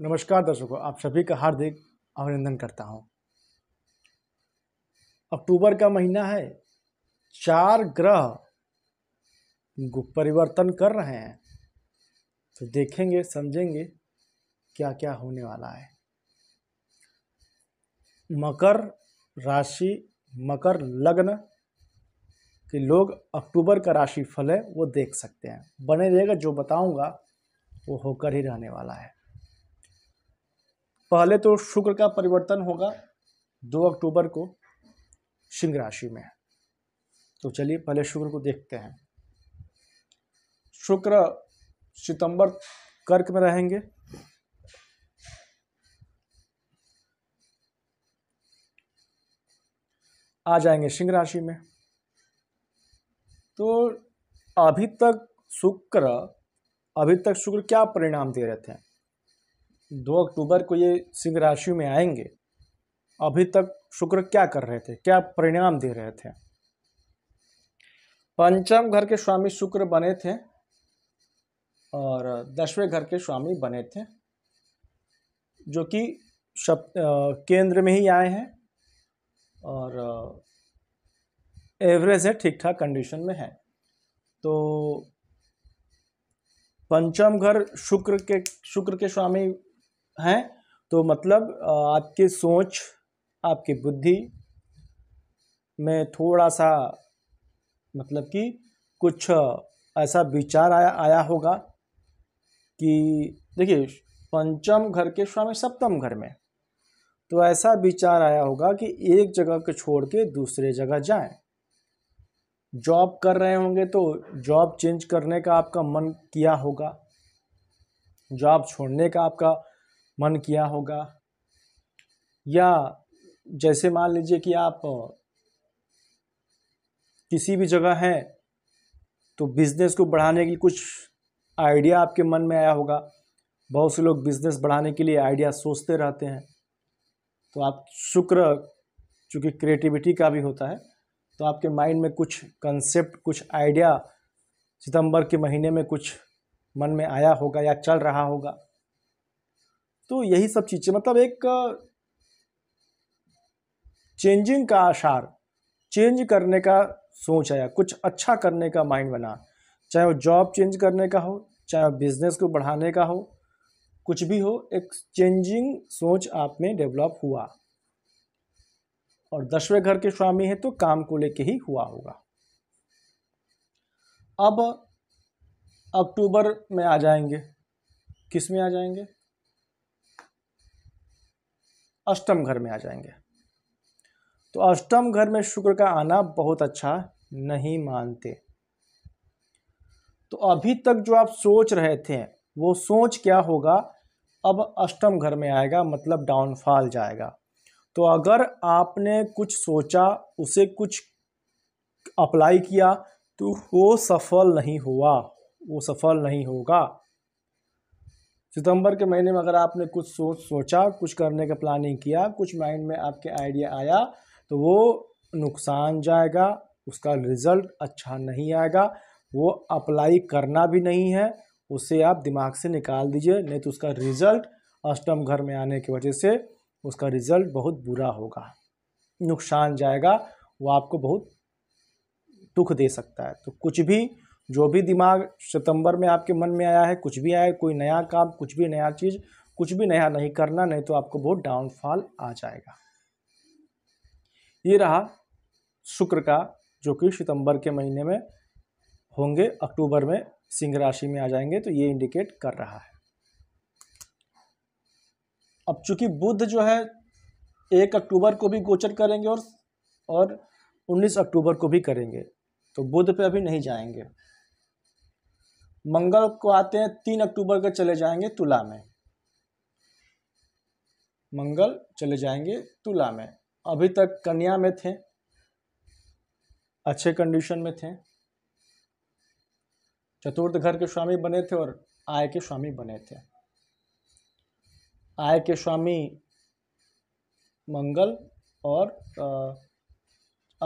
नमस्कार दर्शकों आप सभी का हार्दिक अभिनंदन करता हूँ अक्टूबर का महीना है चार ग्रह परिवर्तन कर रहे हैं तो देखेंगे समझेंगे क्या क्या होने वाला है मकर राशि मकर लग्न के लोग अक्टूबर का राशि फल है वो देख सकते हैं बने रहेगा जो बताऊंगा वो होकर ही रहने वाला है पहले तो शुक्र का परिवर्तन होगा दो अक्टूबर को सिंह राशि में तो चलिए पहले शुक्र को देखते हैं शुक्र सितंबर कर्क में रहेंगे आ जाएंगे सिंह राशि में तो अभी तक शुक्र अभी तक शुक्र क्या परिणाम दे रहे थे दो अक्टूबर को ये सिंह राशि में आएंगे अभी तक शुक्र क्या कर रहे थे क्या परिणाम दे रहे थे पंचम घर के स्वामी शुक्र बने थे और दसवें घर के स्वामी बने थे जो कि शब केंद्र में ही आए हैं और एवरेज है ठीक ठाक कंडीशन में है तो पंचम घर शुक्र के शुक्र के स्वामी हैं तो मतलब आपके सोच आपकी बुद्धि में थोड़ा सा मतलब कि कुछ ऐसा विचार आया आया होगा कि देखिए पंचम घर के स्वामी सप्तम घर में तो ऐसा विचार आया होगा कि एक जगह को छोड़ के दूसरे जगह जाएं जॉब कर रहे होंगे तो जॉब चेंज करने का आपका मन किया होगा जॉब छोड़ने का आपका मन किया होगा या जैसे मान लीजिए कि आप किसी भी जगह हैं तो बिज़नेस को बढ़ाने के लिए कुछ आइडिया आपके मन में आया होगा बहुत से लोग बिज़नेस बढ़ाने के लिए आइडिया सोचते रहते हैं तो आप शुक्र चूँकि क्रिएटिविटी का भी होता है तो आपके माइंड में कुछ कंसेप्ट कुछ आइडिया सितंबर के महीने में कुछ मन में आया होगा या चल रहा होगा तो यही सब चीज़ें मतलब एक चेंजिंग का आशार चेंज करने का सोच आया कुछ अच्छा करने का माइंड बना चाहे वो जॉब चेंज करने का हो चाहे वो बिजनेस को बढ़ाने का हो कुछ भी हो एक चेंजिंग सोच आप में डेवलप हुआ और दसवें घर के स्वामी है तो काम को लेके ही हुआ होगा अब अक्टूबर में आ जाएंगे किस में आ जाएंगे अष्टम घर में आ जाएंगे तो अष्टम घर में शुक्र का आना बहुत अच्छा नहीं मानते तो अभी तक जो आप सोच रहे थे वो सोच क्या होगा अब अष्टम घर में आएगा मतलब डाउनफॉल जाएगा तो अगर आपने कुछ सोचा उसे कुछ अप्लाई किया तो वो सफल नहीं हुआ वो सफल नहीं होगा सितंबर के महीने में अगर आपने कुछ सोच सोचा कुछ करने का प्लानिंग किया कुछ माइंड में आपके आइडिया आया तो वो नुकसान जाएगा उसका रिज़ल्ट अच्छा नहीं आएगा वो अप्लाई करना भी नहीं है उसे आप दिमाग से निकाल दीजिए नहीं तो उसका रिज़ल्ट अष्टम घर में आने की वजह से उसका रिज़ल्ट बहुत बुरा होगा नुकसान जाएगा वो आपको बहुत दुख दे सकता है तो कुछ भी जो भी दिमाग सितंबर में आपके मन में आया है कुछ भी आया है कोई नया काम कुछ भी नया चीज़ कुछ भी नया नहीं करना नहीं तो आपको बहुत डाउनफॉल आ जाएगा ये रहा शुक्र का जो कि सितंबर के महीने में होंगे अक्टूबर में सिंह राशि में आ जाएंगे तो ये इंडिकेट कर रहा है अब चूंकि बुद्ध जो है एक अक्टूबर को भी गोचर करेंगे और और 19 अक्टूबर को भी करेंगे तो बुद्ध पे अभी नहीं जाएंगे मंगल को आते हैं तीन अक्टूबर को चले जाएंगे तुला में मंगल चले जाएंगे तुला में अभी तक कन्या में थे अच्छे कंडीशन में थे चतुर्थ घर के स्वामी बने थे और आय के स्वामी बने थे आय के स्वामी मंगल और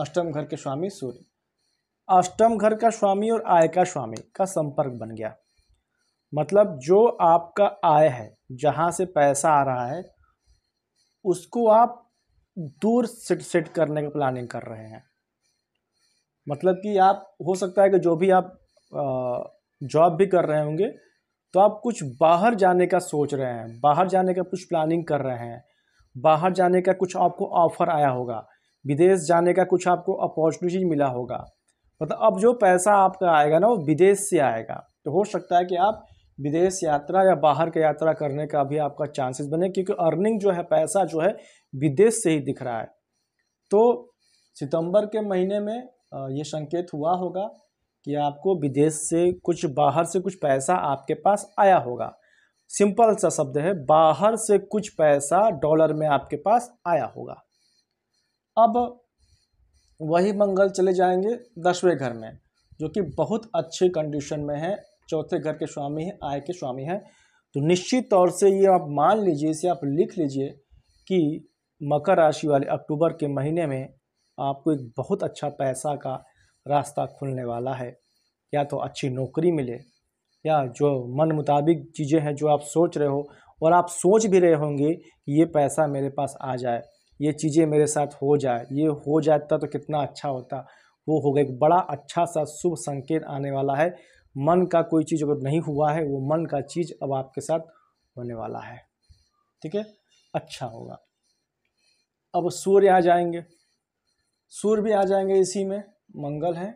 अष्टम घर के स्वामी सूर्य अष्टम घर का स्वामी और आय का स्वामी का संपर्क बन गया मतलब जो आपका आय है जहाँ से पैसा आ रहा है उसको आप दूर सेट सेट करने का प्लानिंग कर रहे हैं मतलब कि आप हो सकता है कि जो भी आप जॉब भी कर रहे होंगे तो आप कुछ बाहर जाने का सोच रहे हैं बाहर जाने का कुछ प्लानिंग कर रहे हैं बाहर जाने का कुछ आपको ऑफ़र आया होगा विदेश जाने का कुछ आपको अपॉर्चुनिटी मिला होगा मतलब अब जो पैसा आपका आएगा ना वो विदेश से आएगा तो हो सकता है कि आप विदेश यात्रा या बाहर का यात्रा करने का भी आपका चांसेस बने क्योंकि अर्निंग जो है पैसा जो है विदेश से ही दिख रहा है तो सितंबर के महीने में ये संकेत हुआ होगा कि आपको विदेश से कुछ बाहर से कुछ पैसा आपके पास आया होगा सिंपल सा शब्द है बाहर से कुछ पैसा डॉलर में आपके पास आया होगा अब वही मंगल चले जाएंगे दसवें घर में जो कि बहुत अच्छे कंडीशन में है चौथे घर के स्वामी हैं आय के स्वामी हैं तो निश्चित तौर से ये आप मान लीजिए इसे आप लिख लीजिए कि मकर राशि वाले अक्टूबर के महीने में आपको एक बहुत अच्छा पैसा का रास्ता खुलने वाला है या तो अच्छी नौकरी मिले या जो मन मुताबिक चीज़ें हैं जो आप सोच रहे हो और आप सोच भी रहे होंगे कि ये पैसा मेरे पास आ जाए ये चीज़ें मेरे साथ हो जाए ये हो जाता तो कितना अच्छा होता वो होगा एक बड़ा अच्छा सा शुभ संकेत आने वाला है मन का कोई चीज़ अगर नहीं हुआ है वो मन का चीज़ अब आपके साथ होने वाला है ठीक है अच्छा होगा अब सूर्य आ जाएंगे सूर्य भी आ जाएंगे इसी में मंगल है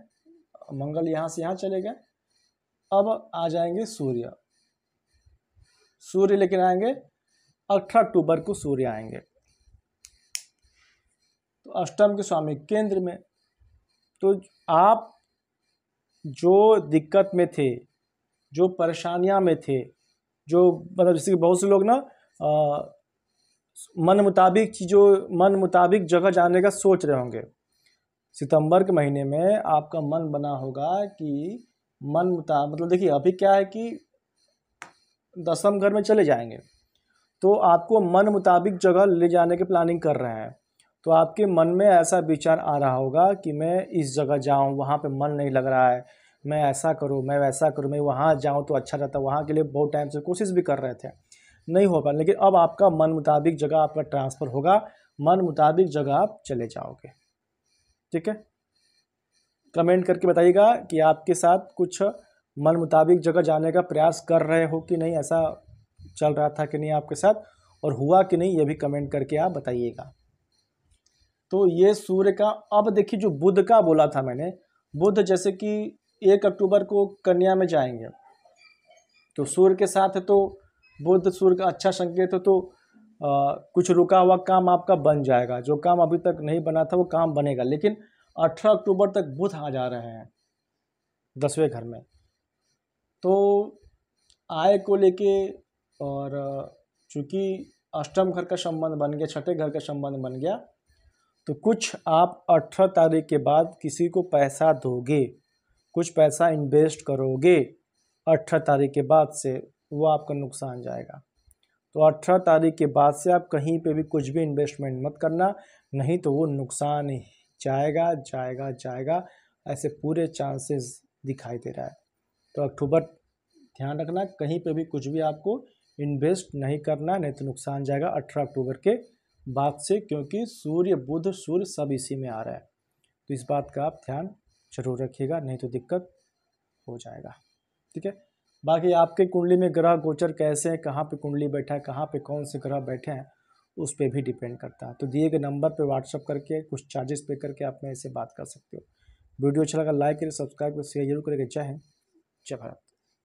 मंगल यहाँ से यहाँ चले गए अब आ जाएंगे सूर्य सूर्य लेकिन आएंगे अठारह अक्टूबर को सूर्य आएंगे तो अष्टम के स्वामी केंद्र में तो आप जो दिक्कत में थे जो परेशानियां में थे जो मतलब जैसे कि बहुत से लोग ना मन मुताबिक चीज़ों मन मुताबिक जगह जाने का सोच रहे होंगे सितंबर के महीने में आपका मन बना होगा कि मन मुताबिक मतलब देखिए अभी क्या है कि दसम घर में चले जाएंगे तो आपको मन मुताबिक जगह ले जाने की प्लानिंग कर रहे हैं तो आपके मन में ऐसा विचार आ रहा होगा कि मैं इस जगह जाऊँ वहाँ पर मन नहीं लग रहा है मैं ऐसा करूँ मैं वैसा करूँ मैं वहाँ जाऊँ तो अच्छा रहता वहाँ के लिए बहुत टाइम से कोशिश भी कर रहे थे नहीं हो पा लेकिन अब आपका मन मुताबिक जगह आपका ट्रांसफ़र होगा मन मुताबिक जगह आप चले जाओगे ठीक है कमेंट करके बताइएगा कि आपके साथ कुछ मन मुताबिक जगह जाने का प्रयास कर रहे हो कि नहीं ऐसा चल रहा था कि नहीं आपके साथ और हुआ कि नहीं ये भी कमेंट करके आप बताइएगा तो ये सूर्य का अब देखिए जो बुध का बोला था मैंने बुध जैसे कि एक अक्टूबर को कन्या में जाएंगे तो सूर्य के साथ तो बुध सूर्य का अच्छा संकेत है तो आ, कुछ रुका हुआ काम आपका बन जाएगा जो काम अभी तक नहीं बना था वो काम बनेगा लेकिन अठारह अक्टूबर तक बुध आ जा रहे हैं दसवें घर में तो आय को लेके और चूँकि अष्टम घर का संबंध बन गया छठे घर का संबंध बन गया तो कुछ आप अठारह तारीख के बाद किसी को पैसा दोगे कुछ पैसा इन्वेस्ट करोगे अठारह तारीख के बाद से वो आपका नुकसान जाएगा तो अठारह तारीख के बाद से आप कहीं पे भी कुछ भी इन्वेस्टमेंट मत करना नहीं तो वो नुकसान ही जाएगा जाएगा जाएगा ऐसे पूरे चांसेस दिखाई दे रहा है तो अक्टूबर ध्यान रखना कहीं पे भी कुछ भी आपको इन्वेस्ट नहीं करना नहीं तो नुकसान जाएगा अठारह अक्टूबर के बात से क्योंकि सूर्य बुध सूर्य सब इसी में आ रहा है तो इस बात का आप ध्यान जरूर रखिएगा नहीं तो दिक्कत हो जाएगा ठीक है बाकी आपके कुंडली में ग्रह गोचर कैसे हैं कहाँ पे कुंडली बैठा है कहाँ पे कौन से ग्रह बैठे हैं उस पर भी डिपेंड करता है तो दिए गए नंबर पे व्हाट्सअप करके कुछ चार्जेस पे करके आप मेरे से बात कर सकते हो वीडियो अच्छा लगा लाइक करिए सब्सक्राइब करिए शेयर जरूर करेगा जय हिंद जय भारत